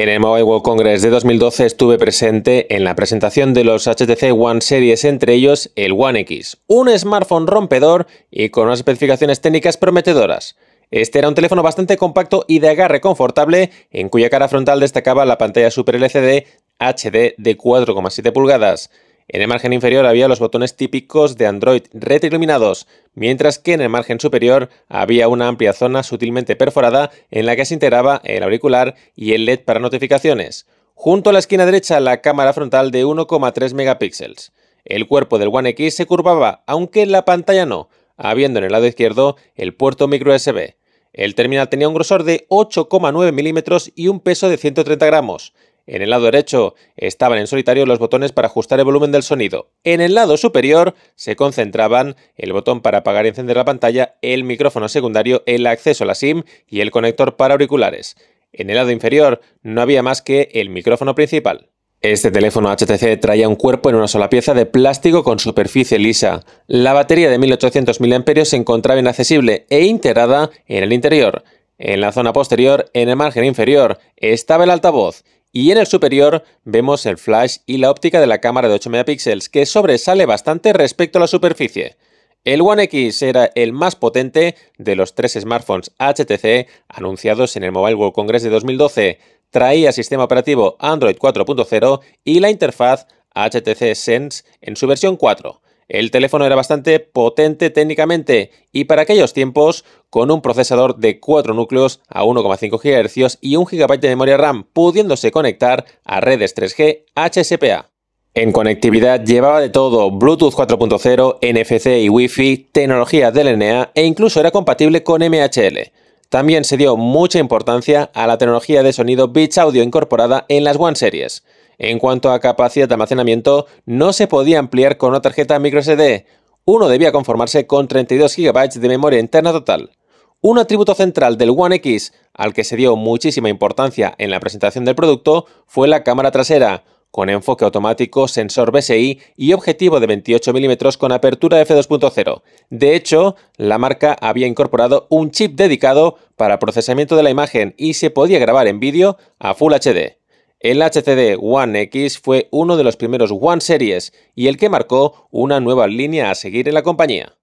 En el Mobile World Congress de 2012 estuve presente en la presentación de los HTC One Series, entre ellos el One X, un smartphone rompedor y con unas especificaciones técnicas prometedoras. Este era un teléfono bastante compacto y de agarre confortable, en cuya cara frontal destacaba la pantalla Super LCD HD de 4,7 pulgadas. En el margen inferior había los botones típicos de Android retroiluminados, mientras que en el margen superior había una amplia zona sutilmente perforada en la que se integraba el auricular y el LED para notificaciones. Junto a la esquina derecha la cámara frontal de 1,3 megapíxeles. El cuerpo del One X se curvaba, aunque la pantalla no, habiendo en el lado izquierdo el puerto micro USB. El terminal tenía un grosor de 8,9 milímetros y un peso de 130 gramos. En el lado derecho estaban en solitario los botones para ajustar el volumen del sonido. En el lado superior se concentraban el botón para apagar y encender la pantalla, el micrófono secundario, el acceso a la SIM y el conector para auriculares. En el lado inferior no había más que el micrófono principal. Este teléfono HTC traía un cuerpo en una sola pieza de plástico con superficie lisa. La batería de 1800 mAh se encontraba inaccesible e integrada en el interior. En la zona posterior, en el margen inferior, estaba el altavoz y en el superior vemos el flash y la óptica de la cámara de 8 megapíxeles, que sobresale bastante respecto a la superficie. El One X era el más potente de los tres smartphones HTC anunciados en el Mobile World Congress de 2012. Traía sistema operativo Android 4.0 y la interfaz HTC Sense en su versión 4. El teléfono era bastante potente técnicamente y para aquellos tiempos, con un procesador de 4 núcleos a 1,5 GHz y 1 GB de memoria RAM, pudiéndose conectar a redes 3G HSPA. En conectividad llevaba de todo, Bluetooth 4.0, NFC y Wi-Fi, tecnología DLNA e incluso era compatible con MHL. También se dio mucha importancia a la tecnología de sonido Beats Audio incorporada en las One Series. En cuanto a capacidad de almacenamiento, no se podía ampliar con una tarjeta microSD. Uno debía conformarse con 32 GB de memoria interna total. Un atributo central del One X, al que se dio muchísima importancia en la presentación del producto, fue la cámara trasera, con enfoque automático, sensor BSI y objetivo de 28 mm con apertura f2.0. De hecho, la marca había incorporado un chip dedicado para procesamiento de la imagen y se podía grabar en vídeo a Full HD. El HCD One X fue uno de los primeros One Series y el que marcó una nueva línea a seguir en la compañía.